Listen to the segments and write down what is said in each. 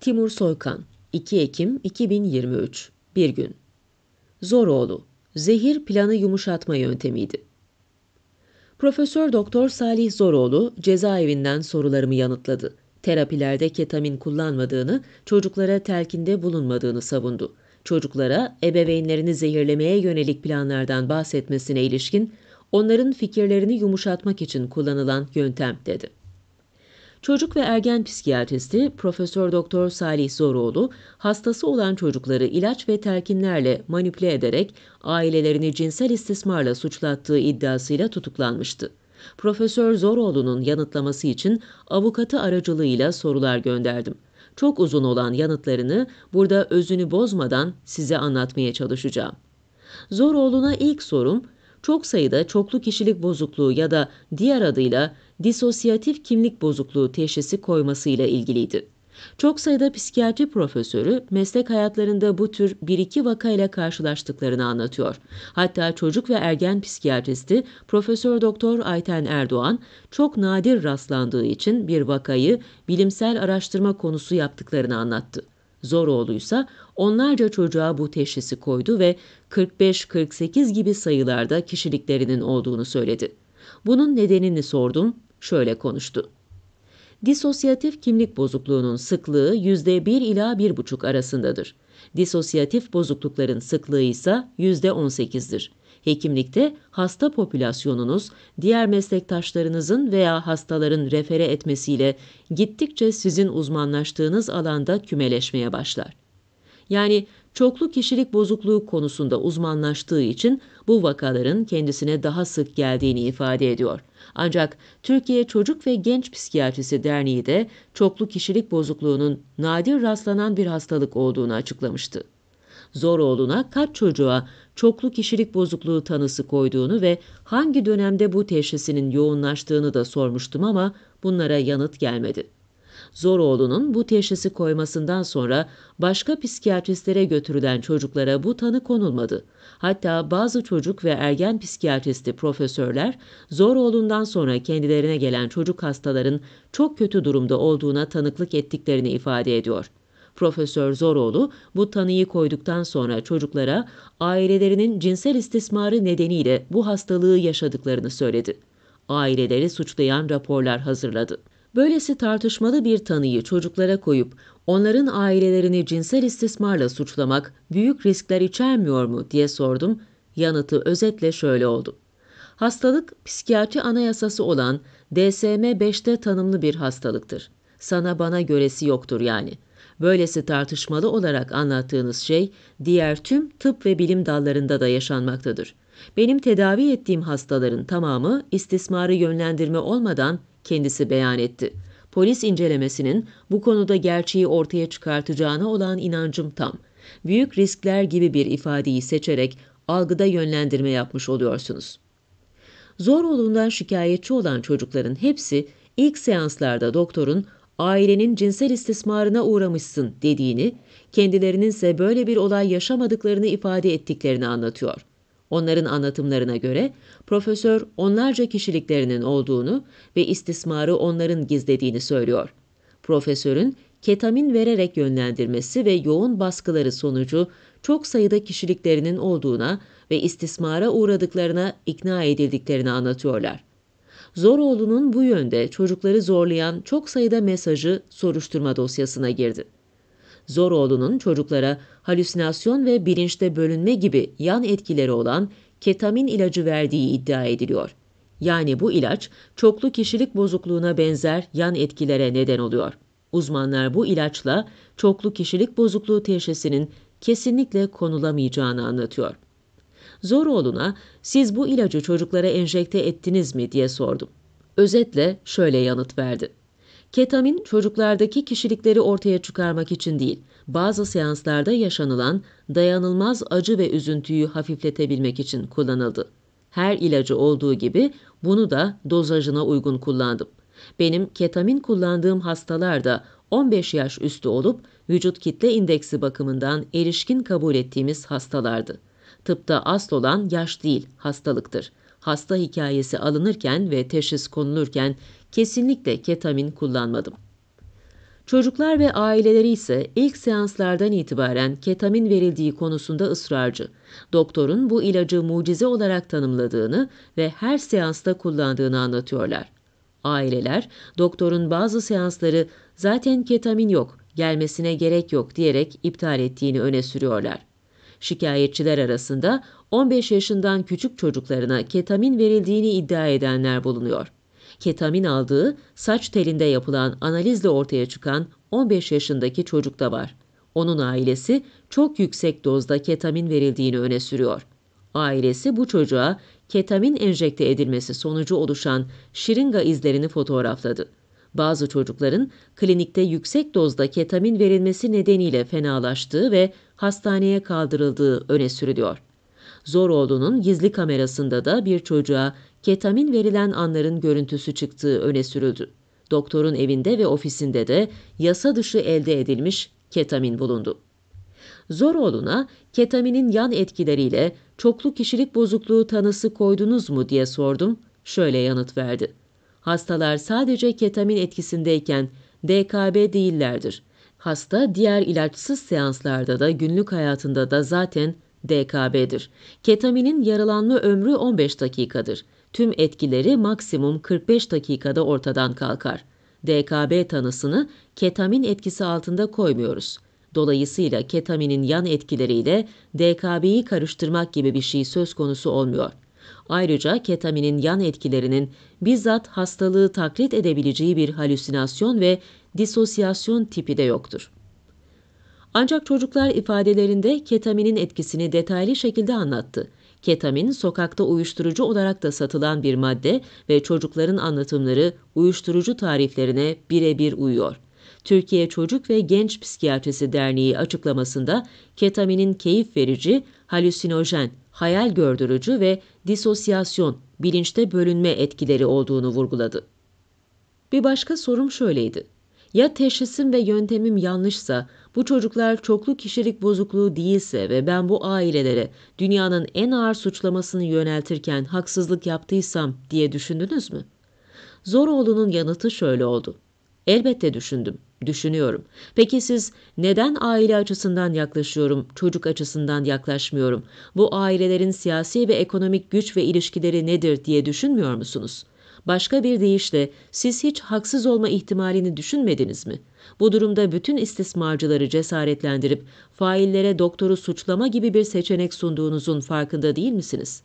Timur Soykan 2 Ekim 2023 Bir gün Zoroğlu Zehir planı yumuşatma yöntemiydi. Profesör Doktor Salih Zoroğlu cezaevinden sorularımı yanıtladı. Terapilerde ketamin kullanmadığını, çocuklara telkinde bulunmadığını savundu. Çocuklara ebeveynlerini zehirlemeye yönelik planlardan bahsetmesine ilişkin onların fikirlerini yumuşatmak için kullanılan yöntem dedi. Çocuk ve ergen psikiyatristi Profesör Doktor Salih Zoroğlu, hastası olan çocukları ilaç ve terkinlerle manipüle ederek ailelerini cinsel istismarla suçlattığı iddiasıyla tutuklanmıştı. Profesör Zoroğlu'nun yanıtlaması için avukatı aracılığıyla sorular gönderdim. Çok uzun olan yanıtlarını burada özünü bozmadan size anlatmaya çalışacağım. Zoroğlu'na ilk sorum çok sayıda çoklu kişilik bozukluğu ya da diğer adıyla disosyatif kimlik bozukluğu teşhisi koymasıyla ilgiliydi. Çok sayıda psikiyatri profesörü meslek hayatlarında bu tür bir iki vakayla karşılaştıklarını anlatıyor. Hatta çocuk ve ergen psikiyatristi Profesör Doktor Ayten Erdoğan çok nadir rastlandığı için bir vakayı bilimsel araştırma konusu yaptıklarını anlattı. Zoroğlu ise onlarca çocuğa bu teşhisi koydu ve 45-48 gibi sayılarda kişiliklerinin olduğunu söyledi. Bunun nedenini sordum, şöyle konuştu. Disosyatif kimlik bozukluğunun sıklığı %1 ila 1,5 arasındadır. Disosyatif bozuklukların sıklığı ise %18'dir. Hekimlikte hasta popülasyonunuz diğer meslektaşlarınızın veya hastaların refere etmesiyle gittikçe sizin uzmanlaştığınız alanda kümeleşmeye başlar yani çoklu kişilik bozukluğu konusunda uzmanlaştığı için bu vakaların kendisine daha sık geldiğini ifade ediyor. Ancak Türkiye Çocuk ve Genç Psikiyatrisi Derneği de çoklu kişilik bozukluğunun nadir rastlanan bir hastalık olduğunu açıklamıştı. Zoroğlu'na kaç çocuğa çoklu kişilik bozukluğu tanısı koyduğunu ve hangi dönemde bu teşhisinin yoğunlaştığını da sormuştum ama bunlara yanıt gelmedi. Zoroğlu'nun bu teşhisi koymasından sonra başka psikiyatristlere götürülen çocuklara bu tanı konulmadı. Hatta bazı çocuk ve ergen psikiyatristi profesörler Zoroğlu'ndan sonra kendilerine gelen çocuk hastaların çok kötü durumda olduğuna tanıklık ettiklerini ifade ediyor. Profesör Zoroğlu bu tanıyı koyduktan sonra çocuklara ailelerinin cinsel istismarı nedeniyle bu hastalığı yaşadıklarını söyledi. Aileleri suçlayan raporlar hazırladı. Böylesi tartışmalı bir tanıyı çocuklara koyup onların ailelerini cinsel istismarla suçlamak büyük riskler içermiyor mu diye sordum. Yanıtı özetle şöyle oldu. Hastalık psikiyatri anayasası olan DSM-5'te tanımlı bir hastalıktır. Sana bana göresi yoktur yani. Böylesi tartışmalı olarak anlattığınız şey diğer tüm tıp ve bilim dallarında da yaşanmaktadır. Benim tedavi ettiğim hastaların tamamı istismarı yönlendirme olmadan kendisi beyan etti. Polis incelemesinin bu konuda gerçeği ortaya çıkartacağına olan inancım tam. Büyük riskler gibi bir ifadeyi seçerek algıda yönlendirme yapmış oluyorsunuz. Zor olduğundan şikayetçi olan çocukların hepsi ilk seanslarda doktorun ailenin cinsel istismarına uğramışsın dediğini, kendilerinin ise böyle bir olay yaşamadıklarını ifade ettiklerini anlatıyor. Onların anlatımlarına göre profesör onlarca kişiliklerinin olduğunu ve istismarı onların gizlediğini söylüyor. Profesörün ketamin vererek yönlendirmesi ve yoğun baskıları sonucu çok sayıda kişiliklerinin olduğuna ve istismara uğradıklarına ikna edildiklerini anlatıyorlar. Zoroğlu'nun bu yönde çocukları zorlayan çok sayıda mesajı soruşturma dosyasına girdi. Zoroğlu'nun çocuklara halüsinasyon ve bilinçte bölünme gibi yan etkileri olan ketamin ilacı verdiği iddia ediliyor. Yani bu ilaç çoklu kişilik bozukluğuna benzer yan etkilere neden oluyor. Uzmanlar bu ilaçla çoklu kişilik bozukluğu teşhisinin kesinlikle konulamayacağını anlatıyor. Zoroğlu'na siz bu ilacı çocuklara enjekte ettiniz mi diye sordum. Özetle şöyle yanıt verdi. Ketamin çocuklardaki kişilikleri ortaya çıkarmak için değil, bazı seanslarda yaşanılan dayanılmaz acı ve üzüntüyü hafifletebilmek için kullanıldı. Her ilacı olduğu gibi bunu da dozajına uygun kullandım. Benim ketamin kullandığım hastalar da 15 yaş üstü olup vücut kitle indeksi bakımından erişkin kabul ettiğimiz hastalardı. Tıpta asıl olan yaş değil, hastalıktır. Hasta hikayesi alınırken ve teşhis konulurken kesinlikle ketamin kullanmadım. Çocuklar ve aileleri ise ilk seanslardan itibaren ketamin verildiği konusunda ısrarcı. Doktorun bu ilacı mucize olarak tanımladığını ve her seansta kullandığını anlatıyorlar. Aileler, doktorun bazı seansları zaten ketamin yok, gelmesine gerek yok diyerek iptal ettiğini öne sürüyorlar. Şikayetçiler arasında 15 yaşından küçük çocuklarına ketamin verildiğini iddia edenler bulunuyor ketamin aldığı saç telinde yapılan analizle ortaya çıkan 15 yaşındaki çocuk da var. Onun ailesi çok yüksek dozda ketamin verildiğini öne sürüyor. Ailesi bu çocuğa ketamin enjekte edilmesi sonucu oluşan şırınga izlerini fotoğrafladı. Bazı çocukların klinikte yüksek dozda ketamin verilmesi nedeniyle fenalaştığı ve hastaneye kaldırıldığı öne sürülüyor. Zoroğlu'nun gizli kamerasında da bir çocuğa ketamin verilen anların görüntüsü çıktığı öne sürüldü. Doktorun evinde ve ofisinde de yasa dışı elde edilmiş ketamin bulundu. Zoroğlu'na ketaminin yan etkileriyle çoklu kişilik bozukluğu tanısı koydunuz mu diye sordum. Şöyle yanıt verdi. Hastalar sadece ketamin etkisindeyken DKB değillerdir. Hasta diğer ilaçsız seanslarda da günlük hayatında da zaten DKB'dir. Ketaminin yaralanma ömrü 15 dakikadır. Tüm etkileri maksimum 45 dakikada ortadan kalkar. DKB tanısını ketamin etkisi altında koymuyoruz. Dolayısıyla ketaminin yan etkileriyle DKB'yi karıştırmak gibi bir şey söz konusu olmuyor. Ayrıca ketaminin yan etkilerinin bizzat hastalığı taklit edebileceği bir halüsinasyon ve disosyasyon tipi de yoktur. Ancak çocuklar ifadelerinde ketaminin etkisini detaylı şekilde anlattı. Ketamin sokakta uyuşturucu olarak da satılan bir madde ve çocukların anlatımları uyuşturucu tariflerine birebir uyuyor. Türkiye Çocuk ve Genç Psikiyatrisi Derneği açıklamasında ketaminin keyif verici, halüsinojen, hayal gördürücü ve disosyasyon, bilinçte bölünme etkileri olduğunu vurguladı. Bir başka sorum şöyleydi. Ya teşhisim ve yöntemim yanlışsa bu çocuklar çoklu kişilik bozukluğu değilse ve ben bu ailelere dünyanın en ağır suçlamasını yöneltirken haksızlık yaptıysam diye düşündünüz mü? Zoroğlu'nun yanıtı şöyle oldu. Elbette düşündüm, düşünüyorum. Peki siz neden aile açısından yaklaşıyorum, çocuk açısından yaklaşmıyorum? Bu ailelerin siyasi ve ekonomik güç ve ilişkileri nedir diye düşünmüyor musunuz?'' Başka bir deyişle siz hiç haksız olma ihtimalini düşünmediniz mi? Bu durumda bütün istismarcıları cesaretlendirip faillere doktoru suçlama gibi bir seçenek sunduğunuzun farkında değil misiniz?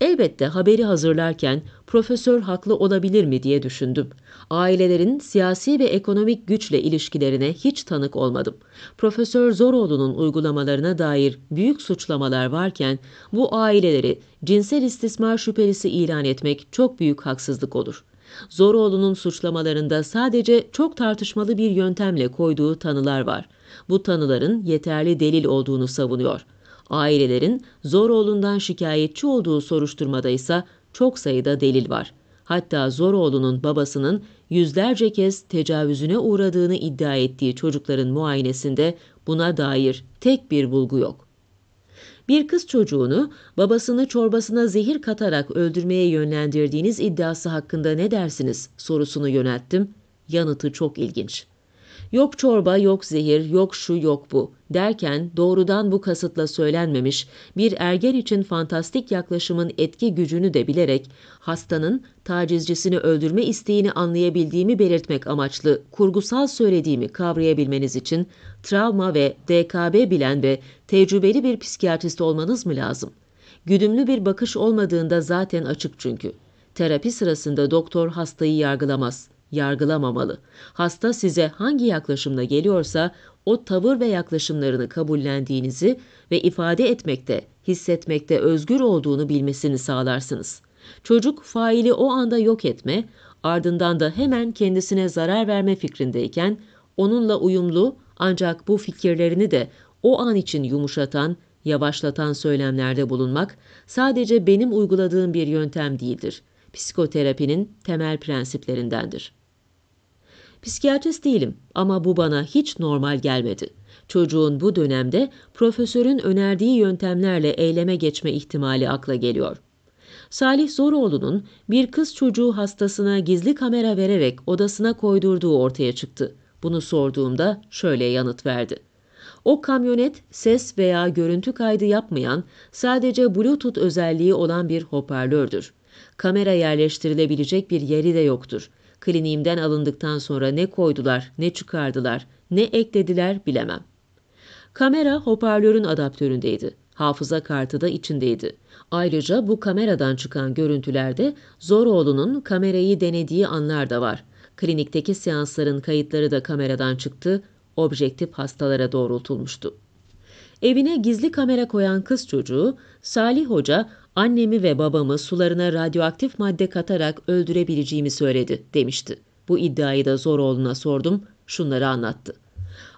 Elbette haberi hazırlarken profesör haklı olabilir mi diye düşündüm. Ailelerin siyasi ve ekonomik güçle ilişkilerine hiç tanık olmadım. Profesör Zoroğlu'nun uygulamalarına dair büyük suçlamalar varken bu aileleri cinsel istismar şüphelisi ilan etmek çok büyük haksızlık olur. Zoroğlu'nun suçlamalarında sadece çok tartışmalı bir yöntemle koyduğu tanılar var. Bu tanıların yeterli delil olduğunu savunuyor.'' Ailelerin Zoroğlu'ndan şikayetçi olduğu soruşturmada ise çok sayıda delil var. Hatta Zoroğlu'nun babasının yüzlerce kez tecavüzüne uğradığını iddia ettiği çocukların muayenesinde buna dair tek bir bulgu yok. Bir kız çocuğunu babasını çorbasına zehir katarak öldürmeye yönlendirdiğiniz iddiası hakkında ne dersiniz sorusunu yönelttim. Yanıtı çok ilginç. Yok çorba, yok zehir, yok şu, yok bu derken doğrudan bu kasıtla söylenmemiş bir ergen için fantastik yaklaşımın etki gücünü de bilerek hastanın tacizcisini öldürme isteğini anlayabildiğimi belirtmek amaçlı kurgusal söylediğimi kavrayabilmeniz için travma ve DKB bilen ve tecrübeli bir psikiyatrist olmanız mı lazım? Güdümlü bir bakış olmadığında zaten açık çünkü. Terapi sırasında doktor hastayı yargılamaz yargılamamalı. Hasta size hangi yaklaşımla geliyorsa o tavır ve yaklaşımlarını kabullendiğinizi ve ifade etmekte, hissetmekte özgür olduğunu bilmesini sağlarsınız. Çocuk faili o anda yok etme, ardından da hemen kendisine zarar verme fikrindeyken onunla uyumlu ancak bu fikirlerini de o an için yumuşatan, yavaşlatan söylemlerde bulunmak sadece benim uyguladığım bir yöntem değildir. Psikoterapinin temel prensiplerindendir. Psikiyatrist değilim ama bu bana hiç normal gelmedi. Çocuğun bu dönemde profesörün önerdiği yöntemlerle eyleme geçme ihtimali akla geliyor. Salih Zoroğlu'nun bir kız çocuğu hastasına gizli kamera vererek odasına koydurduğu ortaya çıktı. Bunu sorduğumda şöyle yanıt verdi. O kamyonet ses veya görüntü kaydı yapmayan, sadece Bluetooth özelliği olan bir hoparlördür. Kamera yerleştirilebilecek bir yeri de yoktur. Kliniğimden alındıktan sonra ne koydular, ne çıkardılar, ne eklediler bilemem. Kamera hoparlörün adaptöründeydi. Hafıza kartı da içindeydi. Ayrıca bu kameradan çıkan görüntülerde Zoroğlu'nun kamerayı denediği anlar da var. Klinikteki seansların kayıtları da kameradan çıktı, objektif hastalara doğrultulmuştu. Evine gizli kamera koyan kız çocuğu, Salih Hoca, annemi ve babamı sularına radyoaktif madde katarak öldürebileceğimi söyledi demişti. Bu iddiayı da Zoroğlu'na sordum, şunları anlattı.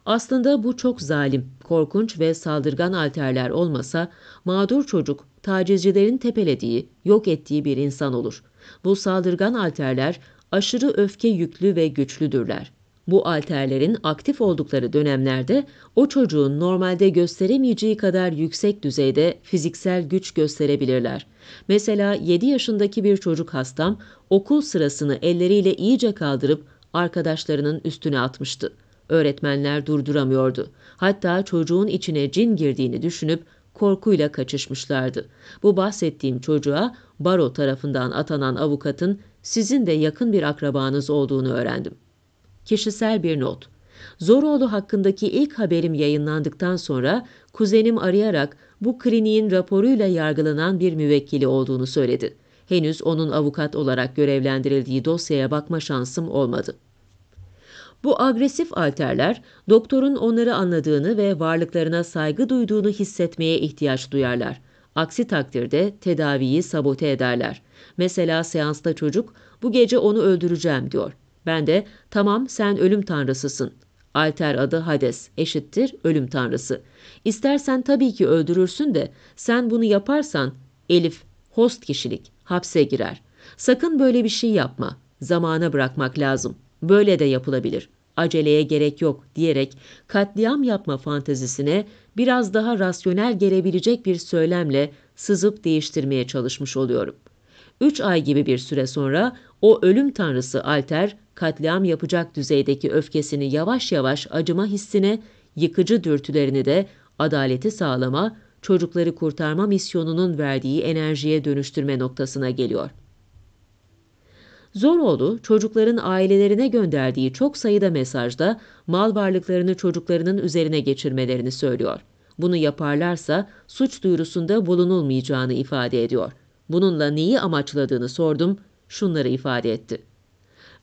Aslında bu çok zalim, korkunç ve saldırgan alterler olmasa mağdur çocuk tacizcilerin tepelediği, yok ettiği bir insan olur. Bu saldırgan alterler aşırı öfke yüklü ve güçlüdürler. Bu alterlerin aktif oldukları dönemlerde o çocuğun normalde gösteremeyeceği kadar yüksek düzeyde fiziksel güç gösterebilirler. Mesela 7 yaşındaki bir çocuk hastam okul sırasını elleriyle iyice kaldırıp arkadaşlarının üstüne atmıştı. Öğretmenler durduramıyordu. Hatta çocuğun içine cin girdiğini düşünüp korkuyla kaçışmışlardı. Bu bahsettiğim çocuğa baro tarafından atanan avukatın sizin de yakın bir akrabanız olduğunu öğrendim. Kişisel bir not. Zoroğlu hakkındaki ilk haberim yayınlandıktan sonra kuzenim arayarak bu kliniğin raporuyla yargılanan bir müvekkili olduğunu söyledi. Henüz onun avukat olarak görevlendirildiği dosyaya bakma şansım olmadı. Bu agresif alterler doktorun onları anladığını ve varlıklarına saygı duyduğunu hissetmeye ihtiyaç duyarlar. Aksi takdirde tedaviyi sabote ederler. Mesela seansta çocuk bu gece onu öldüreceğim diyor. Ben de tamam sen ölüm tanrısısın. Alter adı Hades eşittir ölüm tanrısı. İstersen tabii ki öldürürsün de sen bunu yaparsan Elif host kişilik hapse girer. Sakın böyle bir şey yapma. Zamana bırakmak lazım. Böyle de yapılabilir. Aceleye gerek yok diyerek katliam yapma fantezisine biraz daha rasyonel gelebilecek bir söylemle sızıp değiştirmeye çalışmış oluyorum. Üç ay gibi bir süre sonra o ölüm tanrısı Alter katliam yapacak düzeydeki öfkesini yavaş yavaş acıma hissine, yıkıcı dürtülerini de adaleti sağlama, çocukları kurtarma misyonunun verdiği enerjiye dönüştürme noktasına geliyor. Zoroğlu, çocukların ailelerine gönderdiği çok sayıda mesajda mal varlıklarını çocuklarının üzerine geçirmelerini söylüyor. Bunu yaparlarsa suç duyurusunda bulunulmayacağını ifade ediyor. Bununla neyi amaçladığını sordum, şunları ifade etti.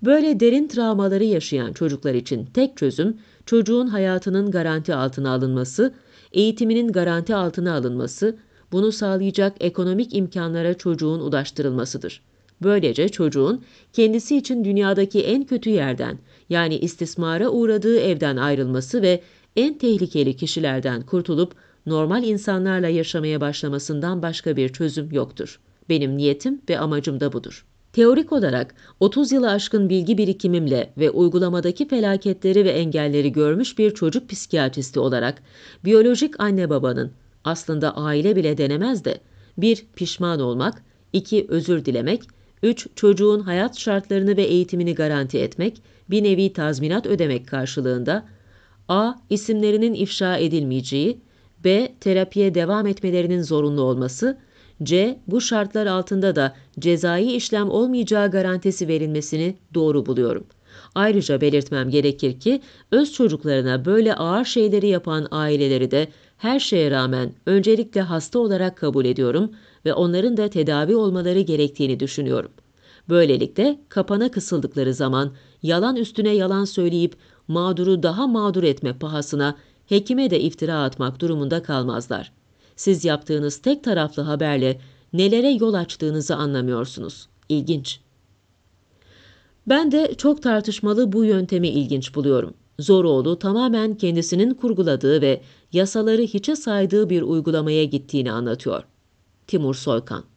Böyle derin travmaları yaşayan çocuklar için tek çözüm çocuğun hayatının garanti altına alınması, eğitiminin garanti altına alınması, bunu sağlayacak ekonomik imkanlara çocuğun ulaştırılmasıdır. Böylece çocuğun kendisi için dünyadaki en kötü yerden yani istismara uğradığı evden ayrılması ve en tehlikeli kişilerden kurtulup normal insanlarla yaşamaya başlamasından başka bir çözüm yoktur. Benim niyetim ve amacım da budur. Teorik olarak 30 yılı aşkın bilgi birikimimle ve uygulamadaki felaketleri ve engelleri görmüş bir çocuk psikiyatristi olarak biyolojik anne babanın aslında aile bile denemez de 1. Pişman olmak, 2. Özür dilemek, 3. Çocuğun hayat şartlarını ve eğitimini garanti etmek, bir nevi tazminat ödemek karşılığında A. isimlerinin ifşa edilmeyeceği, B. Terapiye devam etmelerinin zorunlu olması C. Bu şartlar altında da cezai işlem olmayacağı garantisi verilmesini doğru buluyorum. Ayrıca belirtmem gerekir ki öz çocuklarına böyle ağır şeyleri yapan aileleri de her şeye rağmen öncelikle hasta olarak kabul ediyorum ve onların da tedavi olmaları gerektiğini düşünüyorum. Böylelikle kapana kısıldıkları zaman yalan üstüne yalan söyleyip mağduru daha mağdur etme pahasına hekime de iftira atmak durumunda kalmazlar. Siz yaptığınız tek taraflı haberle nelere yol açtığınızı anlamıyorsunuz. İlginç. Ben de çok tartışmalı bu yöntemi ilginç buluyorum. Zoroğlu tamamen kendisinin kurguladığı ve yasaları hiçe saydığı bir uygulamaya gittiğini anlatıyor. Timur Soykan